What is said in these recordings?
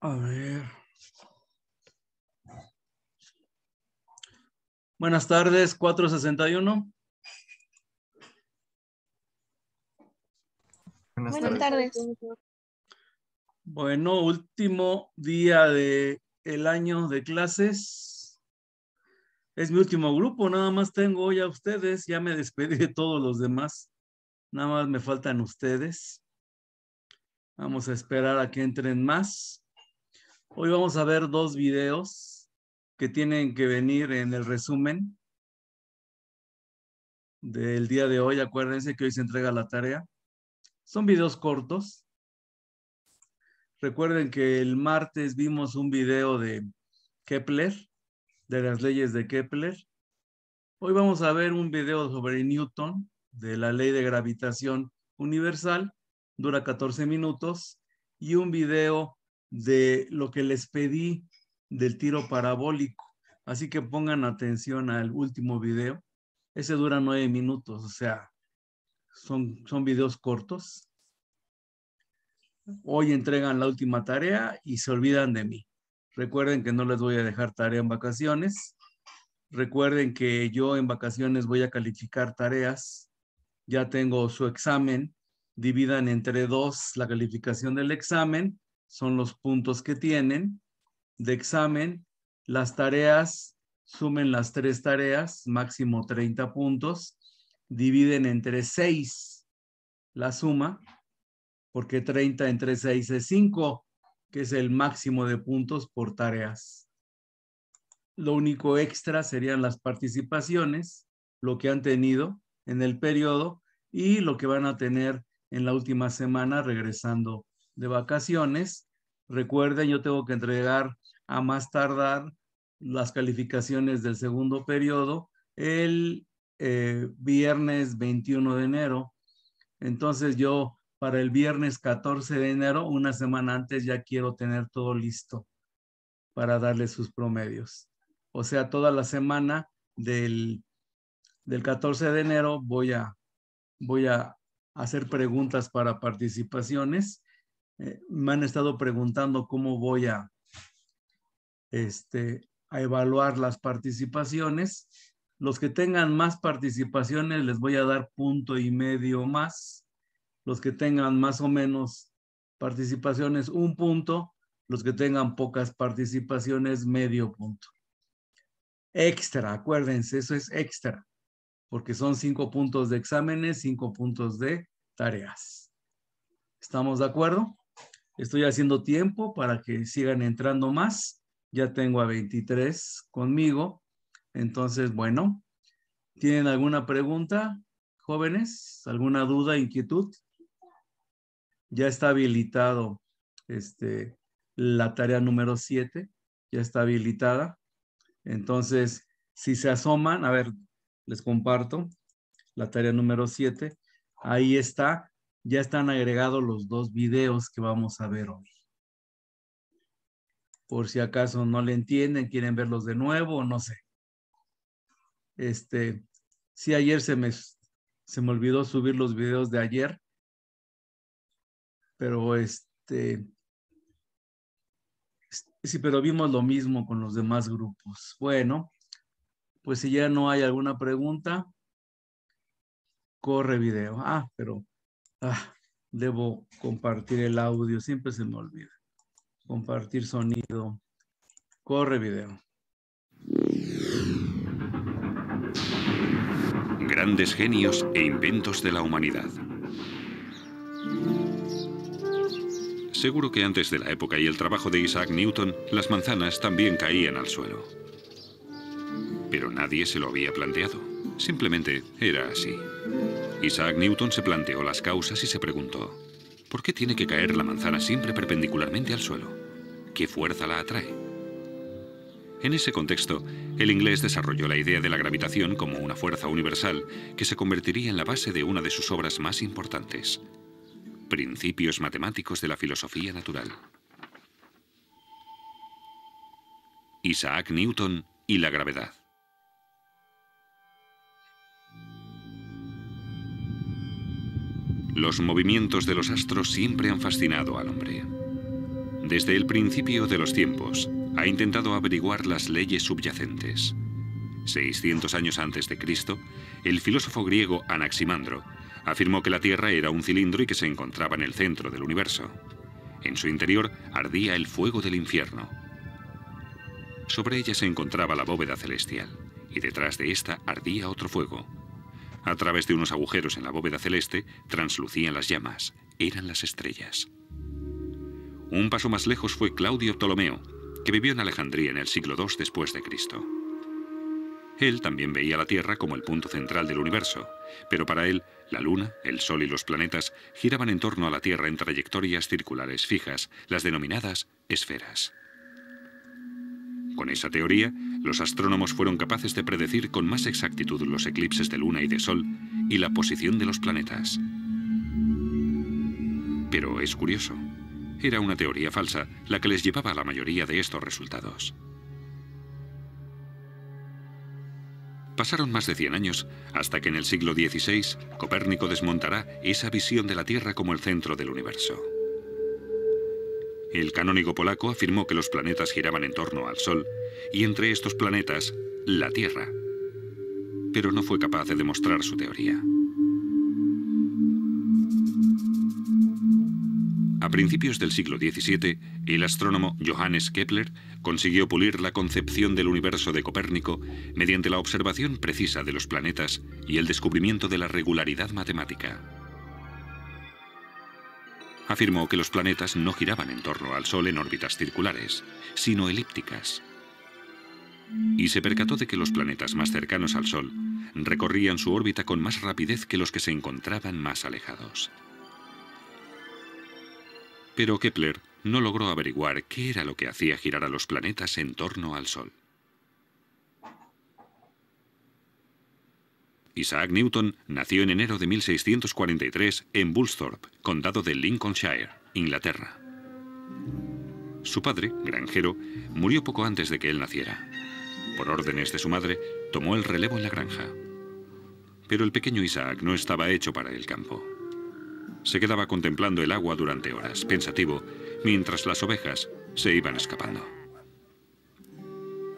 A ver. Buenas tardes, 461. Buenas, tardes. Bueno, último día de el año de clases. Es mi último grupo, nada más tengo ya ustedes, ya me despedí de todos los demás. Nada más me faltan ustedes. Vamos a esperar a que entren más. Hoy vamos a ver dos videos que tienen que venir en el resumen del día de hoy. Acuérdense que hoy se entrega la tarea. Son videos cortos. Recuerden que el martes vimos un video de Kepler, de las leyes de Kepler. Hoy vamos a ver un video sobre Newton, de la ley de gravitación universal dura 14 minutos, y un video de lo que les pedí del tiro parabólico. Así que pongan atención al último video. Ese dura nueve minutos, o sea, son, son videos cortos. Hoy entregan la última tarea y se olvidan de mí. Recuerden que no les voy a dejar tarea en vacaciones. Recuerden que yo en vacaciones voy a calificar tareas. Ya tengo su examen dividan entre dos la calificación del examen, son los puntos que tienen de examen, las tareas, sumen las tres tareas, máximo 30 puntos, dividen entre 6 la suma, porque 30 entre 6 es 5, que es el máximo de puntos por tareas. Lo único extra serían las participaciones, lo que han tenido en el periodo y lo que van a tener en la última semana regresando de vacaciones. Recuerden, yo tengo que entregar a más tardar las calificaciones del segundo periodo el eh, viernes 21 de enero. Entonces yo para el viernes 14 de enero, una semana antes, ya quiero tener todo listo para darle sus promedios. O sea, toda la semana del, del 14 de enero voy a, voy a hacer preguntas para participaciones. Eh, me han estado preguntando cómo voy a, este, a evaluar las participaciones. Los que tengan más participaciones les voy a dar punto y medio más. Los que tengan más o menos participaciones, un punto. Los que tengan pocas participaciones, medio punto. Extra, acuérdense, eso es extra porque son cinco puntos de exámenes, cinco puntos de tareas. ¿Estamos de acuerdo? Estoy haciendo tiempo para que sigan entrando más. Ya tengo a 23 conmigo. Entonces, bueno, ¿tienen alguna pregunta, jóvenes? ¿Alguna duda, inquietud? Ya está habilitado este, la tarea número 7. Ya está habilitada. Entonces, si se asoman, a ver, les comparto, la tarea número 7. Ahí está, ya están agregados los dos videos que vamos a ver hoy. Por si acaso no le entienden, quieren verlos de nuevo, no sé. Este, si ayer se me, se me olvidó subir los videos de ayer, pero este, sí, pero vimos lo mismo con los demás grupos. Bueno, pues si ya no hay alguna pregunta, corre video. Ah, pero ah, debo compartir el audio, siempre se me olvida. Compartir sonido. Corre video. Grandes genios e inventos de la humanidad. Seguro que antes de la época y el trabajo de Isaac Newton, las manzanas también caían al suelo pero nadie se lo había planteado. Simplemente era así. Isaac Newton se planteó las causas y se preguntó, ¿por qué tiene que caer la manzana siempre perpendicularmente al suelo? ¿Qué fuerza la atrae? En ese contexto, el inglés desarrolló la idea de la gravitación como una fuerza universal que se convertiría en la base de una de sus obras más importantes, Principios Matemáticos de la Filosofía Natural. Isaac Newton y la gravedad. Los movimientos de los astros siempre han fascinado al hombre. Desde el principio de los tiempos, ha intentado averiguar las leyes subyacentes. 600 años antes de Cristo, el filósofo griego Anaximandro afirmó que la Tierra era un cilindro y que se encontraba en el centro del universo. En su interior ardía el fuego del infierno. Sobre ella se encontraba la bóveda celestial y detrás de esta ardía otro fuego, a través de unos agujeros en la bóveda celeste translucían las llamas. Eran las estrellas. Un paso más lejos fue Claudio Ptolomeo, que vivió en Alejandría en el siglo II después de Cristo. Él también veía la Tierra como el punto central del universo, pero para él, la Luna, el Sol y los planetas giraban en torno a la Tierra en trayectorias circulares fijas, las denominadas esferas. Con esa teoría, los astrónomos fueron capaces de predecir con más exactitud los eclipses de luna y de sol y la posición de los planetas. Pero es curioso, era una teoría falsa la que les llevaba a la mayoría de estos resultados. Pasaron más de 100 años hasta que en el siglo XVI Copérnico desmontará esa visión de la Tierra como el centro del universo. El canónigo polaco afirmó que los planetas giraban en torno al Sol y entre estos planetas la Tierra. Pero no fue capaz de demostrar su teoría. A principios del siglo XVII, el astrónomo Johannes Kepler consiguió pulir la concepción del universo de Copérnico mediante la observación precisa de los planetas y el descubrimiento de la regularidad matemática. Afirmó que los planetas no giraban en torno al Sol en órbitas circulares, sino elípticas. Y se percató de que los planetas más cercanos al Sol recorrían su órbita con más rapidez que los que se encontraban más alejados. Pero Kepler no logró averiguar qué era lo que hacía girar a los planetas en torno al Sol. Isaac Newton nació en enero de 1643 en Bullsthorpe, condado de Lincolnshire, Inglaterra. Su padre, granjero, murió poco antes de que él naciera. Por órdenes de su madre, tomó el relevo en la granja. Pero el pequeño Isaac no estaba hecho para el campo. Se quedaba contemplando el agua durante horas, pensativo, mientras las ovejas se iban escapando.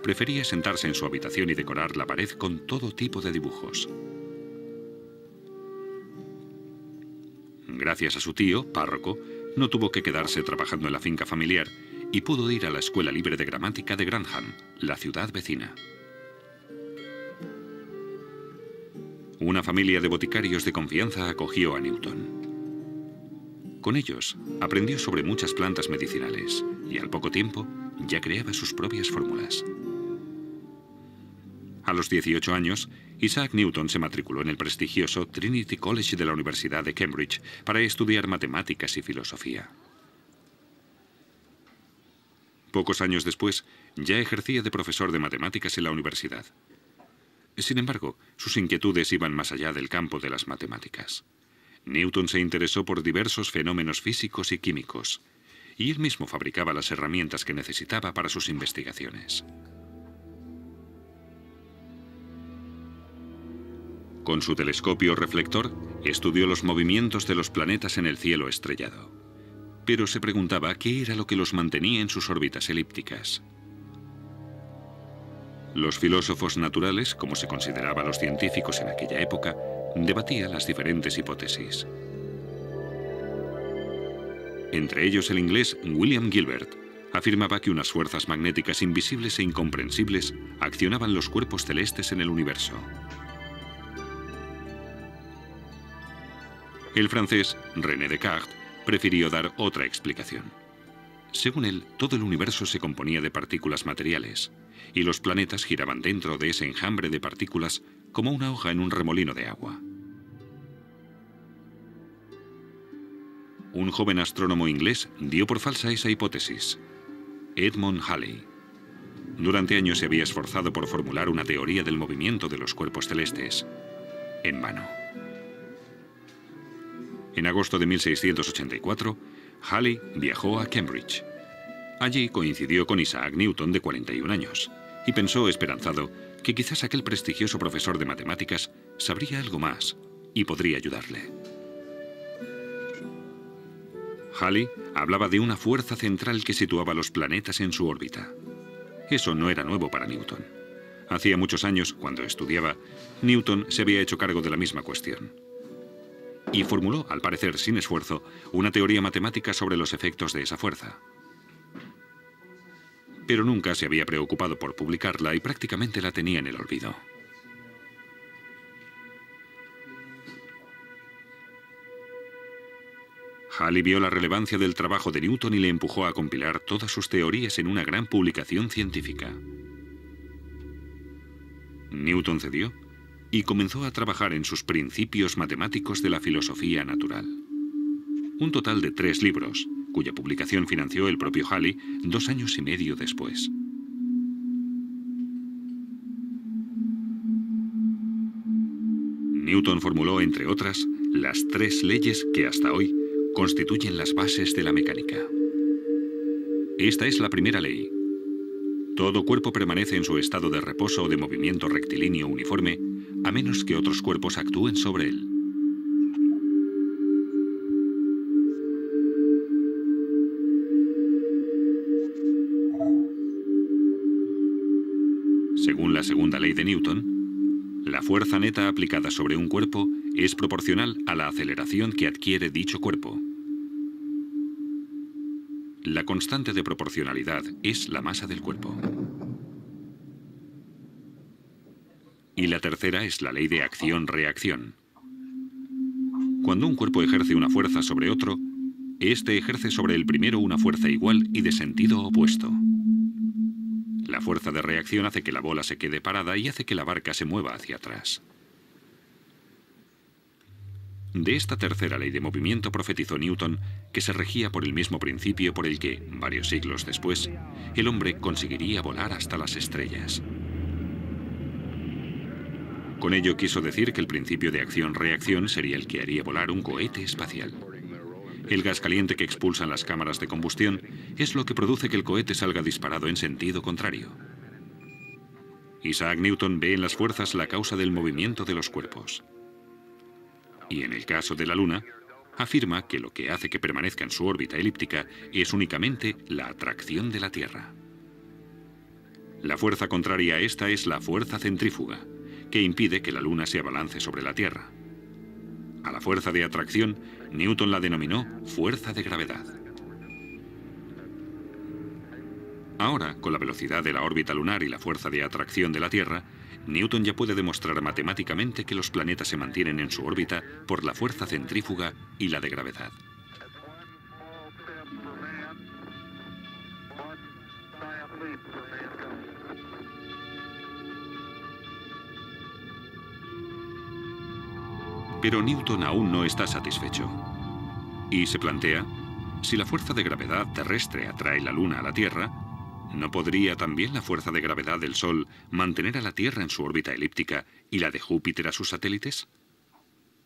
Prefería sentarse en su habitación y decorar la pared con todo tipo de dibujos. Gracias a su tío, párroco, no tuvo que quedarse trabajando en la finca familiar y pudo ir a la Escuela Libre de Gramática de Granham, la ciudad vecina. Una familia de boticarios de confianza acogió a Newton. Con ellos aprendió sobre muchas plantas medicinales y al poco tiempo ya creaba sus propias fórmulas. A los 18 años, Isaac Newton se matriculó en el prestigioso Trinity College de la Universidad de Cambridge para estudiar matemáticas y filosofía. Pocos años después, ya ejercía de profesor de matemáticas en la universidad. Sin embargo, sus inquietudes iban más allá del campo de las matemáticas. Newton se interesó por diversos fenómenos físicos y químicos, y él mismo fabricaba las herramientas que necesitaba para sus investigaciones. Con su telescopio reflector, estudió los movimientos de los planetas en el cielo estrellado. Pero se preguntaba qué era lo que los mantenía en sus órbitas elípticas. Los filósofos naturales, como se consideraba a los científicos en aquella época, debatían las diferentes hipótesis. Entre ellos el inglés William Gilbert afirmaba que unas fuerzas magnéticas invisibles e incomprensibles accionaban los cuerpos celestes en el universo. El francés René Descartes prefirió dar otra explicación. Según él, todo el universo se componía de partículas materiales, y los planetas giraban dentro de ese enjambre de partículas como una hoja en un remolino de agua. Un joven astrónomo inglés dio por falsa esa hipótesis, Edmond Halley. Durante años se había esforzado por formular una teoría del movimiento de los cuerpos celestes, en vano. En agosto de 1684, Halley viajó a Cambridge. Allí coincidió con Isaac Newton de 41 años y pensó esperanzado que quizás aquel prestigioso profesor de matemáticas sabría algo más y podría ayudarle. Halley hablaba de una fuerza central que situaba los planetas en su órbita. Eso no era nuevo para Newton. Hacía muchos años, cuando estudiaba, Newton se había hecho cargo de la misma cuestión y formuló, al parecer sin esfuerzo, una teoría matemática sobre los efectos de esa fuerza. Pero nunca se había preocupado por publicarla y prácticamente la tenía en el olvido. Halley vio la relevancia del trabajo de Newton y le empujó a compilar todas sus teorías en una gran publicación científica. Newton cedió y comenzó a trabajar en sus principios matemáticos de la filosofía natural. Un total de tres libros, cuya publicación financió el propio Halley dos años y medio después. Newton formuló, entre otras, las tres leyes que hasta hoy constituyen las bases de la mecánica. Esta es la primera ley. Todo cuerpo permanece en su estado de reposo o de movimiento rectilíneo uniforme a menos que otros cuerpos actúen sobre él. Según la segunda ley de Newton, la fuerza neta aplicada sobre un cuerpo es proporcional a la aceleración que adquiere dicho cuerpo. La constante de proporcionalidad es la masa del cuerpo. Y la tercera es la ley de acción-reacción. Cuando un cuerpo ejerce una fuerza sobre otro, éste ejerce sobre el primero una fuerza igual y de sentido opuesto. La fuerza de reacción hace que la bola se quede parada y hace que la barca se mueva hacia atrás. De esta tercera ley de movimiento profetizó Newton, que se regía por el mismo principio por el que, varios siglos después, el hombre conseguiría volar hasta las estrellas. Con ello quiso decir que el principio de acción-reacción sería el que haría volar un cohete espacial. El gas caliente que expulsan las cámaras de combustión es lo que produce que el cohete salga disparado en sentido contrario. Isaac Newton ve en las fuerzas la causa del movimiento de los cuerpos. Y en el caso de la Luna, afirma que lo que hace que permanezca en su órbita elíptica es únicamente la atracción de la Tierra. La fuerza contraria a esta es la fuerza centrífuga que impide que la Luna se abalance sobre la Tierra. A la fuerza de atracción, Newton la denominó fuerza de gravedad. Ahora, con la velocidad de la órbita lunar y la fuerza de atracción de la Tierra, Newton ya puede demostrar matemáticamente que los planetas se mantienen en su órbita por la fuerza centrífuga y la de gravedad. Pero Newton aún no está satisfecho. Y se plantea, si la fuerza de gravedad terrestre atrae la Luna a la Tierra, ¿no podría también la fuerza de gravedad del Sol mantener a la Tierra en su órbita elíptica y la de Júpiter a sus satélites?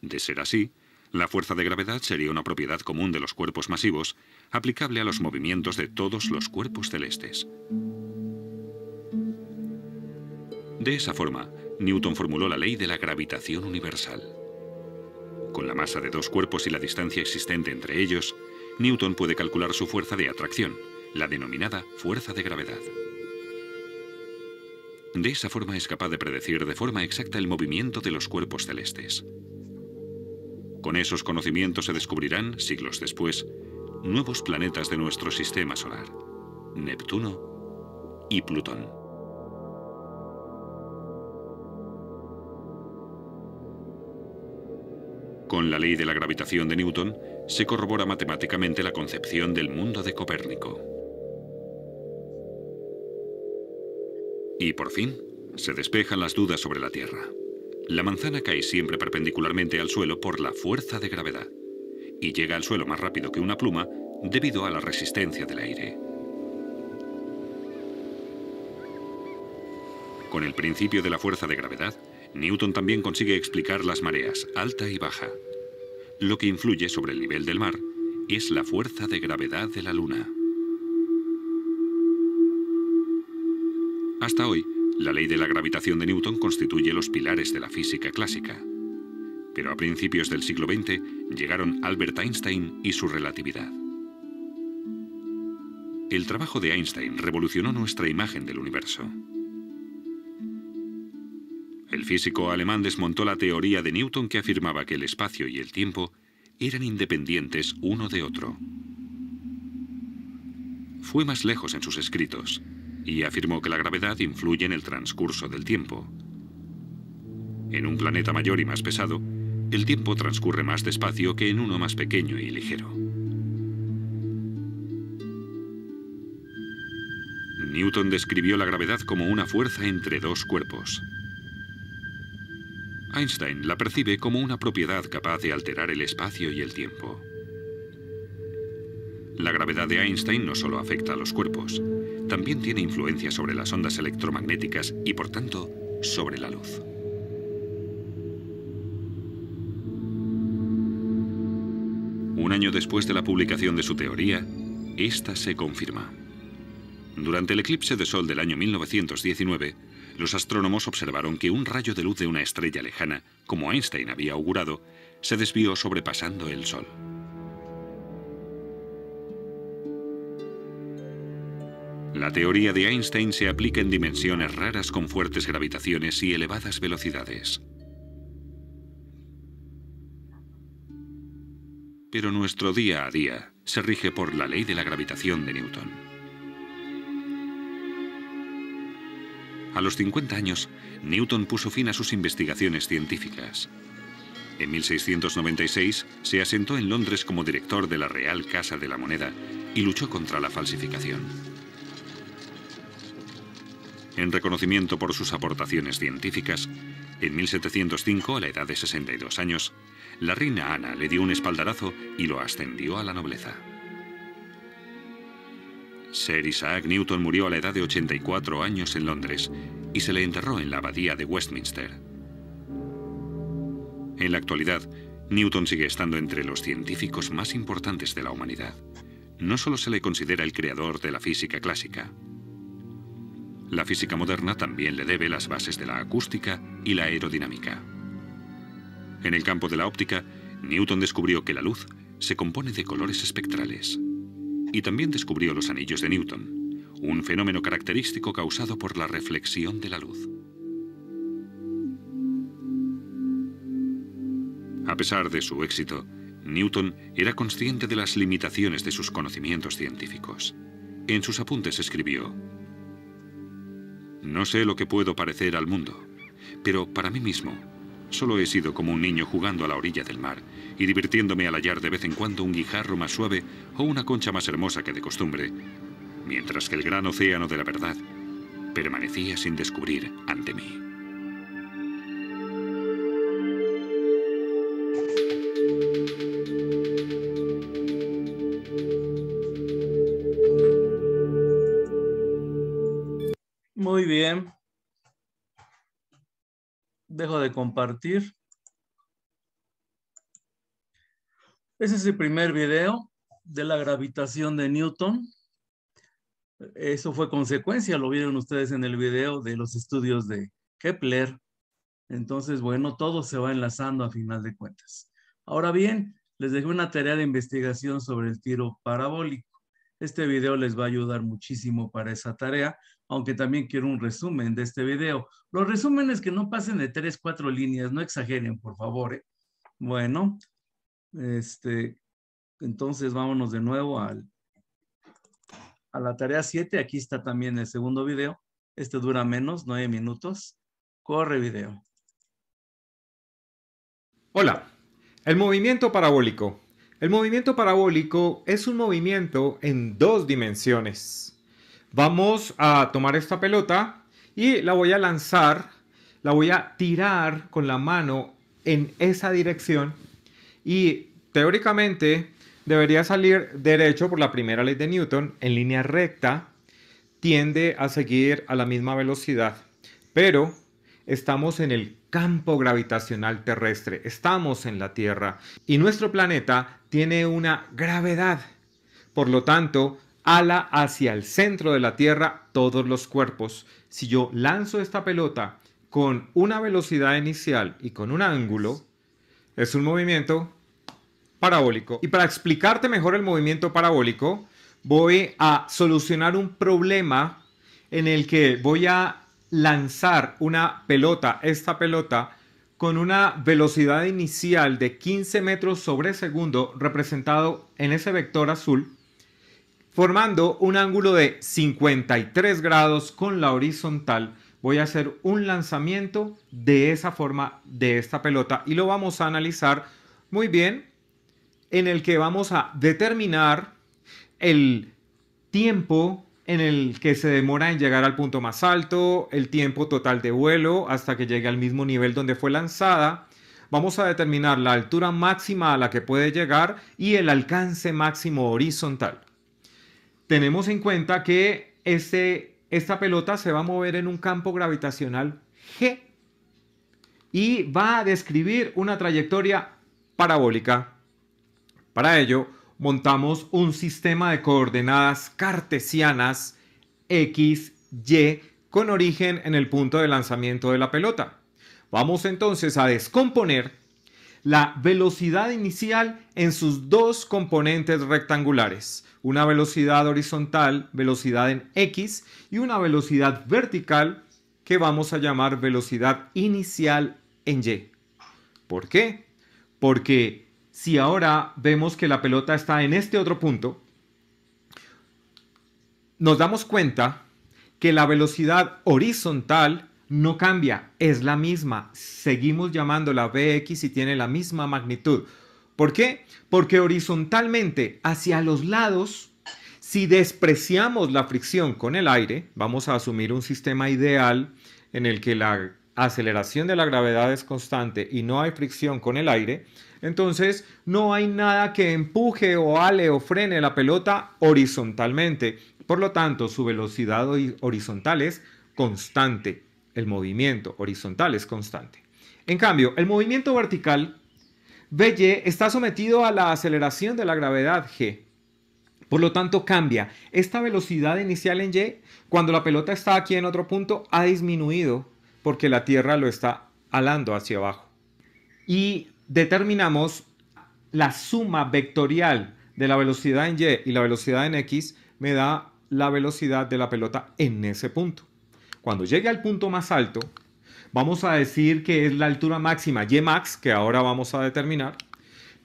De ser así, la fuerza de gravedad sería una propiedad común de los cuerpos masivos, aplicable a los movimientos de todos los cuerpos celestes. De esa forma, Newton formuló la ley de la gravitación universal con la masa de dos cuerpos y la distancia existente entre ellos, Newton puede calcular su fuerza de atracción, la denominada fuerza de gravedad. De esa forma es capaz de predecir de forma exacta el movimiento de los cuerpos celestes. Con esos conocimientos se descubrirán, siglos después, nuevos planetas de nuestro sistema solar, Neptuno y Plutón. Con la ley de la gravitación de Newton se corrobora matemáticamente la concepción del mundo de Copérnico. Y por fin, se despejan las dudas sobre la Tierra. La manzana cae siempre perpendicularmente al suelo por la fuerza de gravedad y llega al suelo más rápido que una pluma debido a la resistencia del aire. Con el principio de la fuerza de gravedad, Newton también consigue explicar las mareas, alta y baja. Lo que influye sobre el nivel del mar es la fuerza de gravedad de la Luna. Hasta hoy, la ley de la gravitación de Newton constituye los pilares de la física clásica. Pero a principios del siglo XX llegaron Albert Einstein y su relatividad. El trabajo de Einstein revolucionó nuestra imagen del universo. El físico alemán desmontó la teoría de Newton que afirmaba que el espacio y el tiempo eran independientes uno de otro. Fue más lejos en sus escritos y afirmó que la gravedad influye en el transcurso del tiempo. En un planeta mayor y más pesado, el tiempo transcurre más despacio que en uno más pequeño y ligero. Newton describió la gravedad como una fuerza entre dos cuerpos, Einstein la percibe como una propiedad capaz de alterar el espacio y el tiempo. La gravedad de Einstein no solo afecta a los cuerpos, también tiene influencia sobre las ondas electromagnéticas y por tanto sobre la luz. Un año después de la publicación de su teoría, esta se confirma. Durante el eclipse de sol del año 1919, los astrónomos observaron que un rayo de luz de una estrella lejana, como Einstein había augurado, se desvió sobrepasando el Sol. La teoría de Einstein se aplica en dimensiones raras con fuertes gravitaciones y elevadas velocidades. Pero nuestro día a día se rige por la ley de la gravitación de Newton. A los 50 años, Newton puso fin a sus investigaciones científicas. En 1696 se asentó en Londres como director de la Real Casa de la Moneda y luchó contra la falsificación. En reconocimiento por sus aportaciones científicas, en 1705, a la edad de 62 años, la reina Ana le dio un espaldarazo y lo ascendió a la nobleza. Sir Isaac Newton murió a la edad de 84 años en Londres y se le enterró en la abadía de Westminster. En la actualidad, Newton sigue estando entre los científicos más importantes de la humanidad. No solo se le considera el creador de la física clásica. La física moderna también le debe las bases de la acústica y la aerodinámica. En el campo de la óptica, Newton descubrió que la luz se compone de colores espectrales y también descubrió los anillos de Newton, un fenómeno característico causado por la reflexión de la luz. A pesar de su éxito, Newton era consciente de las limitaciones de sus conocimientos científicos. En sus apuntes escribió, No sé lo que puedo parecer al mundo, pero para mí mismo Solo he sido como un niño jugando a la orilla del mar y divirtiéndome al hallar de vez en cuando un guijarro más suave o una concha más hermosa que de costumbre, mientras que el gran océano de la verdad permanecía sin descubrir ante mí. compartir. Ese es el primer video de la gravitación de Newton. Eso fue consecuencia, lo vieron ustedes en el video de los estudios de Kepler. Entonces, bueno, todo se va enlazando a final de cuentas. Ahora bien, les dejé una tarea de investigación sobre el tiro parabólico. Este video les va a ayudar muchísimo para esa tarea, aunque también quiero un resumen de este video. Los resúmenes que no pasen de tres, cuatro líneas, no exageren, por favor. ¿eh? Bueno, este, entonces vámonos de nuevo al, a la tarea 7. Aquí está también el segundo video. Este dura menos, nueve minutos. Corre video. Hola, el movimiento parabólico el movimiento parabólico es un movimiento en dos dimensiones. Vamos a tomar esta pelota y la voy a lanzar, la voy a tirar con la mano en esa dirección y teóricamente debería salir derecho por la primera ley de Newton en línea recta, tiende a seguir a la misma velocidad, pero estamos en el campo gravitacional terrestre, estamos en la Tierra y nuestro planeta tiene una gravedad. Por lo tanto, ala hacia el centro de la Tierra todos los cuerpos. Si yo lanzo esta pelota con una velocidad inicial y con un ángulo, es un movimiento parabólico. Y para explicarte mejor el movimiento parabólico, voy a solucionar un problema en el que voy a lanzar una pelota, esta pelota, con una velocidad inicial de 15 metros sobre segundo representado en ese vector azul, formando un ángulo de 53 grados con la horizontal. Voy a hacer un lanzamiento de esa forma de esta pelota y lo vamos a analizar muy bien en el que vamos a determinar el tiempo en el que se demora en llegar al punto más alto, el tiempo total de vuelo hasta que llegue al mismo nivel donde fue lanzada. Vamos a determinar la altura máxima a la que puede llegar y el alcance máximo horizontal. Tenemos en cuenta que este, esta pelota se va a mover en un campo gravitacional G y va a describir una trayectoria parabólica. Para ello, montamos un sistema de coordenadas cartesianas X, Y, con origen en el punto de lanzamiento de la pelota. Vamos entonces a descomponer la velocidad inicial en sus dos componentes rectangulares, una velocidad horizontal, velocidad en X, y una velocidad vertical que vamos a llamar velocidad inicial en Y. ¿Por qué? Porque si ahora vemos que la pelota está en este otro punto, nos damos cuenta que la velocidad horizontal no cambia, es la misma. Seguimos llamándola Vx y tiene la misma magnitud. ¿Por qué? Porque horizontalmente hacia los lados, si despreciamos la fricción con el aire, vamos a asumir un sistema ideal en el que la aceleración de la gravedad es constante y no hay fricción con el aire, entonces no hay nada que empuje o ale o frene la pelota horizontalmente. Por lo tanto, su velocidad horizontal es constante. El movimiento horizontal es constante. En cambio, el movimiento vertical, Vy está sometido a la aceleración de la gravedad G. Por lo tanto, cambia. Esta velocidad inicial en Y, cuando la pelota está aquí en otro punto, ha disminuido porque la Tierra lo está alando hacia abajo. Y determinamos la suma vectorial de la velocidad en Y y la velocidad en X me da la velocidad de la pelota en ese punto. Cuando llegue al punto más alto, vamos a decir que es la altura máxima, Y max, que ahora vamos a determinar,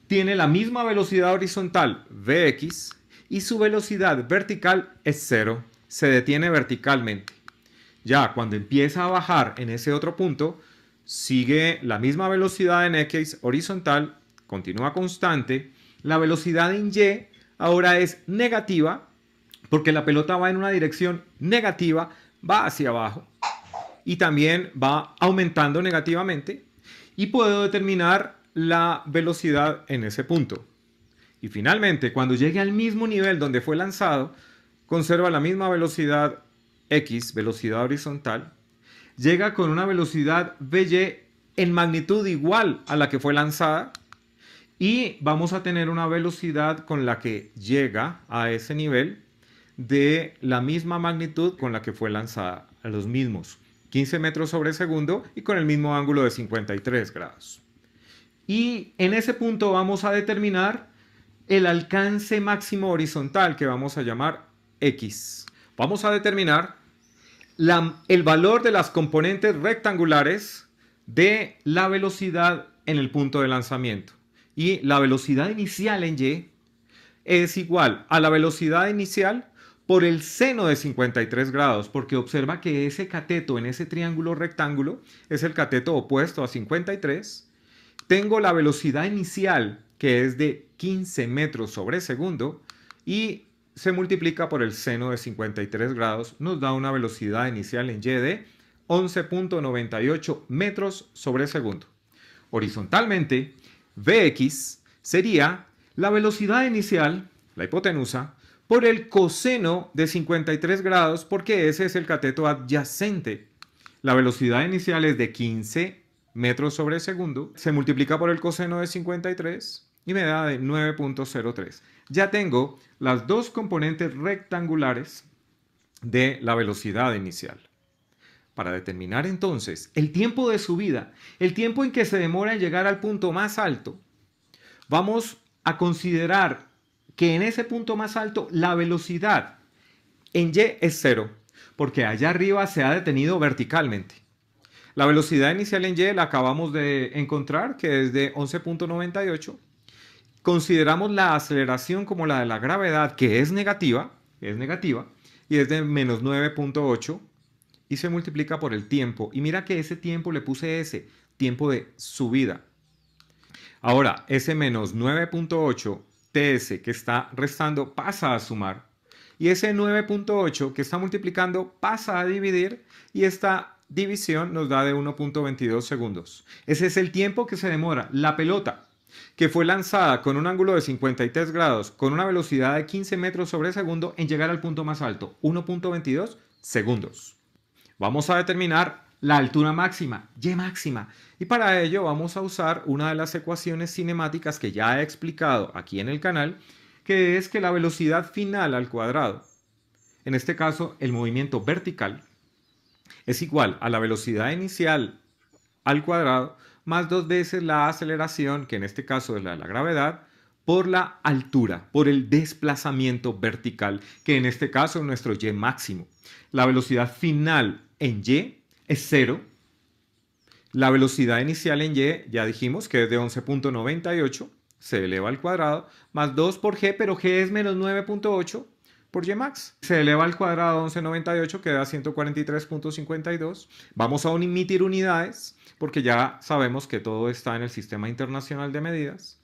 tiene la misma velocidad horizontal, Vx, y su velocidad vertical es cero, se detiene verticalmente. Ya cuando empieza a bajar en ese otro punto, sigue la misma velocidad en X horizontal, continúa constante. La velocidad en Y ahora es negativa porque la pelota va en una dirección negativa, va hacia abajo y también va aumentando negativamente y puedo determinar la velocidad en ese punto. Y finalmente, cuando llegue al mismo nivel donde fue lanzado, conserva la misma velocidad x, velocidad horizontal, llega con una velocidad vy en magnitud igual a la que fue lanzada y vamos a tener una velocidad con la que llega a ese nivel de la misma magnitud con la que fue lanzada, a los mismos 15 metros sobre segundo y con el mismo ángulo de 53 grados. Y en ese punto vamos a determinar el alcance máximo horizontal que vamos a llamar X. Vamos a determinar el valor de las componentes rectangulares de la velocidad en el punto de lanzamiento. Y la velocidad inicial en Y es igual a la velocidad inicial por el seno de 53 grados, porque observa que ese cateto en ese triángulo rectángulo es el cateto opuesto a 53. Tengo la velocidad inicial, que es de 15 metros sobre segundo, y se multiplica por el seno de 53 grados, nos da una velocidad inicial en y de 11.98 metros sobre segundo. Horizontalmente, Vx sería la velocidad inicial, la hipotenusa, por el coseno de 53 grados, porque ese es el cateto adyacente. La velocidad inicial es de 15 metros sobre segundo, se multiplica por el coseno de 53, y me da de 9.03. Ya tengo las dos componentes rectangulares de la velocidad inicial. Para determinar entonces el tiempo de subida, el tiempo en que se demora en llegar al punto más alto, vamos a considerar que en ese punto más alto la velocidad en Y es cero, porque allá arriba se ha detenido verticalmente. La velocidad inicial en Y la acabamos de encontrar, que es de 11.98 consideramos la aceleración como la de la gravedad, que es negativa, es negativa, y es de menos 9.8, y se multiplica por el tiempo. Y mira que ese tiempo le puse S, tiempo de subida. Ahora, ese menos 9.8 TS que está restando pasa a sumar. Y ese 9.8 que está multiplicando pasa a dividir y esta división nos da de 1.22 segundos. Ese es el tiempo que se demora la pelota que fue lanzada con un ángulo de 53 grados, con una velocidad de 15 metros sobre segundo, en llegar al punto más alto, 1.22 segundos. Vamos a determinar la altura máxima, y máxima. Y para ello vamos a usar una de las ecuaciones cinemáticas que ya he explicado aquí en el canal, que es que la velocidad final al cuadrado, en este caso el movimiento vertical, es igual a la velocidad inicial al cuadrado más dos veces la aceleración, que en este caso es la de la gravedad, por la altura, por el desplazamiento vertical, que en este caso es nuestro y máximo. La velocidad final en y es cero. La velocidad inicial en y, ya dijimos que es de 11.98, se eleva al cuadrado, más 2 por g, pero g es menos 9.8, por Ymax. Se eleva al cuadrado 1198, que 143.52. Vamos a omitir unidades, porque ya sabemos que todo está en el sistema internacional de medidas.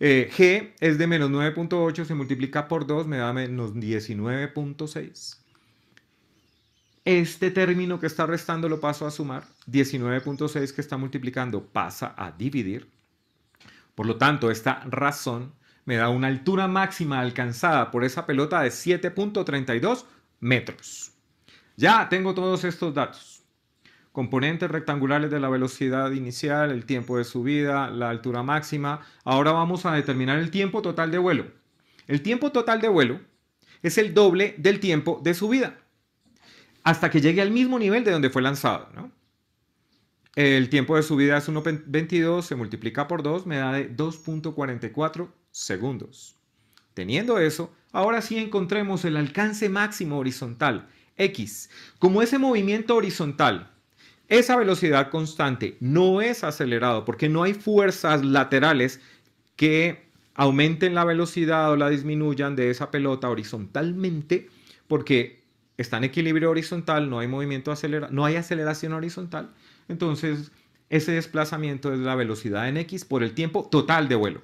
Eh, G es de menos 9.8, se multiplica por 2, me da menos 19.6. Este término que está restando lo paso a sumar. 19.6 que está multiplicando pasa a dividir. Por lo tanto, esta razón me da una altura máxima alcanzada por esa pelota de 7.32 metros. Ya tengo todos estos datos. Componentes rectangulares de la velocidad inicial, el tiempo de subida, la altura máxima. Ahora vamos a determinar el tiempo total de vuelo. El tiempo total de vuelo es el doble del tiempo de subida. Hasta que llegue al mismo nivel de donde fue lanzado. ¿no? El tiempo de subida es 1.22, se multiplica por 2, me da de 2.44 segundos. Teniendo eso, ahora sí encontremos el alcance máximo horizontal, x. Como ese movimiento horizontal, esa velocidad constante no es acelerado porque no hay fuerzas laterales que aumenten la velocidad o la disminuyan de esa pelota horizontalmente porque está en equilibrio horizontal, no hay movimiento acelerado, no hay aceleración horizontal. Entonces, ese desplazamiento es la velocidad en x por el tiempo total de vuelo.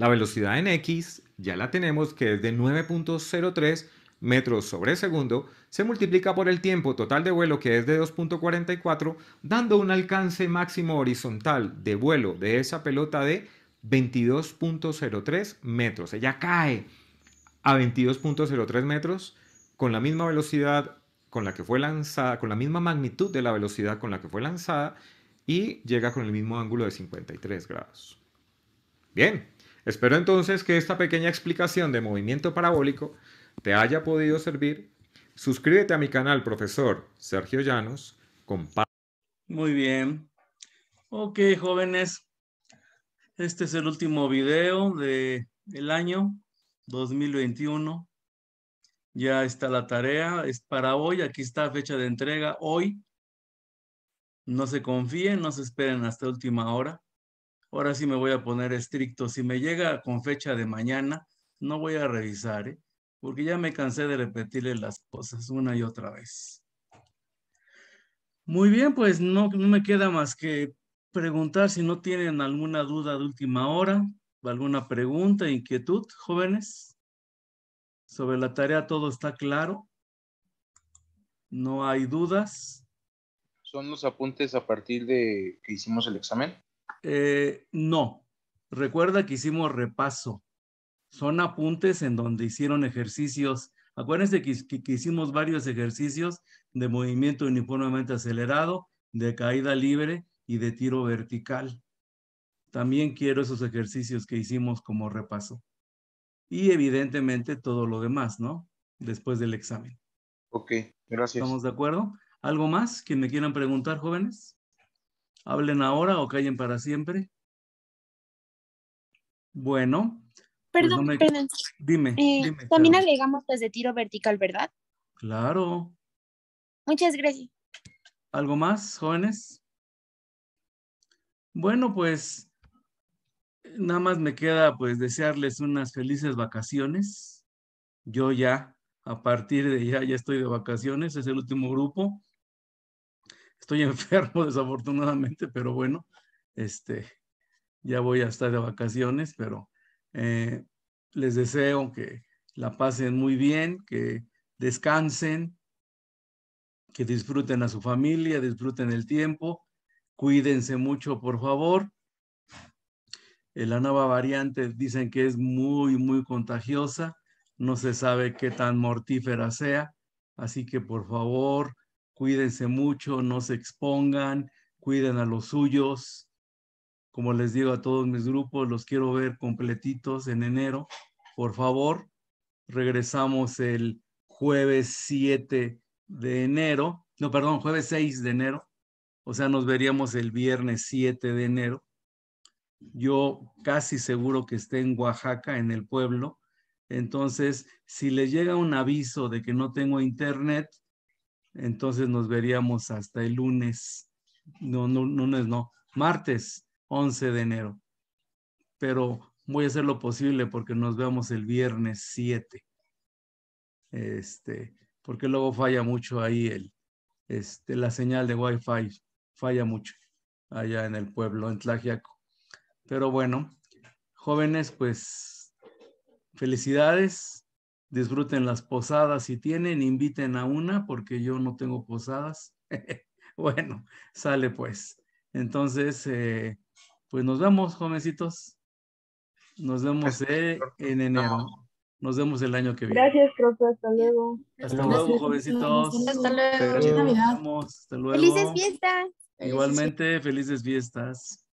La velocidad en X ya la tenemos que es de 9.03 metros sobre segundo, se multiplica por el tiempo total de vuelo que es de 2.44, dando un alcance máximo horizontal de vuelo de esa pelota de 22.03 metros. Ella cae a 22.03 metros con la misma velocidad con la que fue lanzada, con la misma magnitud de la velocidad con la que fue lanzada y llega con el mismo ángulo de 53 grados. Bien, Espero entonces que esta pequeña explicación de movimiento parabólico te haya podido servir. Suscríbete a mi canal, profesor Sergio Llanos. Comparte. Muy bien. Ok, jóvenes. Este es el último video del año 2021. Ya está la tarea. Es para hoy. Aquí está la fecha de entrega. Hoy. No se confíen, no se esperen hasta última hora. Ahora sí me voy a poner estricto. Si me llega con fecha de mañana, no voy a revisar, ¿eh? porque ya me cansé de repetirle las cosas una y otra vez. Muy bien, pues no, no me queda más que preguntar si no tienen alguna duda de última hora, alguna pregunta, inquietud, jóvenes. Sobre la tarea todo está claro. No hay dudas. ¿Son los apuntes a partir de que hicimos el examen? Eh, no, recuerda que hicimos repaso. Son apuntes en donde hicieron ejercicios. Acuérdense que, que hicimos varios ejercicios de movimiento uniformemente acelerado, de caída libre y de tiro vertical. También quiero esos ejercicios que hicimos como repaso. Y evidentemente todo lo demás, ¿no? Después del examen. Ok, gracias. ¿Estamos de acuerdo? ¿Algo más que me quieran preguntar, jóvenes? Hablen ahora o callen para siempre. Bueno. Pues perdón, perdón. Dime, eh, También agregamos desde pues, tiro vertical, ¿verdad? Claro. Muchas gracias. ¿Algo más, jóvenes? Bueno, pues nada más me queda pues desearles unas felices vacaciones. Yo ya, a partir de ya, ya estoy de vacaciones, es el último grupo estoy enfermo desafortunadamente, pero bueno, este, ya voy a estar de vacaciones, pero eh, les deseo que la pasen muy bien, que descansen, que disfruten a su familia, disfruten el tiempo, cuídense mucho, por favor. Eh, la nueva variante dicen que es muy, muy contagiosa, no se sabe qué tan mortífera sea, así que por favor, cuídense mucho, no se expongan, cuiden a los suyos. Como les digo a todos mis grupos, los quiero ver completitos en enero. Por favor, regresamos el jueves 7 de enero, no, perdón, jueves 6 de enero. O sea, nos veríamos el viernes 7 de enero. Yo casi seguro que esté en Oaxaca, en el pueblo. Entonces, si les llega un aviso de que no tengo internet, entonces nos veríamos hasta el lunes, no, no, lunes no, martes 11 de enero. Pero voy a hacer lo posible porque nos vemos el viernes 7. Este, porque luego falla mucho ahí el, este, la señal de Wi-Fi, falla mucho allá en el pueblo, en Tlajiaco. Pero bueno, jóvenes, pues felicidades disfruten las posadas si tienen, inviten a una porque yo no tengo posadas. bueno, sale pues. Entonces, eh, pues nos vemos, jovencitos. Nos vemos en enero. Nos vemos el año que viene. Gracias, profe. Hasta luego. Hasta luego, jovencitos. Hasta luego. Feliz Navidad. Hasta luego. Felices fiestas. Igualmente, felices fiestas.